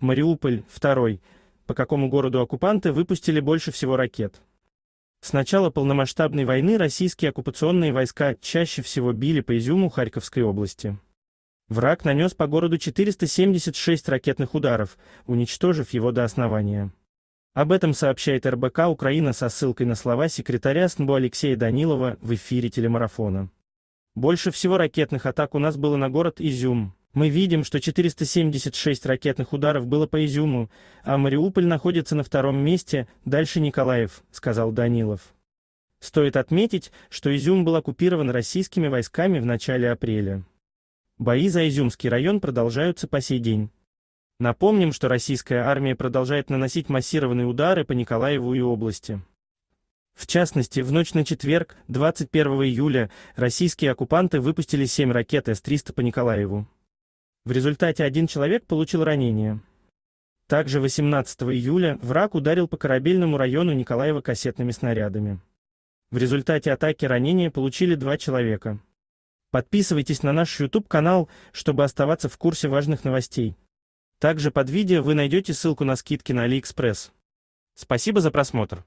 Мариуполь, второй, по какому городу оккупанты выпустили больше всего ракет. С начала полномасштабной войны российские оккупационные войска чаще всего били по Изюму Харьковской области. Враг нанес по городу 476 ракетных ударов, уничтожив его до основания. Об этом сообщает РБК «Украина» со ссылкой на слова секретаря СНБО Алексея Данилова в эфире телемарафона. Больше всего ракетных атак у нас было на город Изюм. Мы видим, что 476 ракетных ударов было по Изюму, а Мариуполь находится на втором месте, дальше Николаев, сказал Данилов. Стоит отметить, что Изюм был оккупирован российскими войсками в начале апреля. Бои за Изюмский район продолжаются по сей день. Напомним, что российская армия продолжает наносить массированные удары по Николаеву и области. В частности, в ночь на четверг, 21 июля, российские оккупанты выпустили 7 ракет С-300 по Николаеву. В результате один человек получил ранение. Также 18 июля враг ударил по корабельному району Николаева кассетными снарядами. В результате атаки ранения получили два человека. Подписывайтесь на наш YouTube-канал, чтобы оставаться в курсе важных новостей. Также под видео вы найдете ссылку на скидки на AliExpress. Спасибо за просмотр.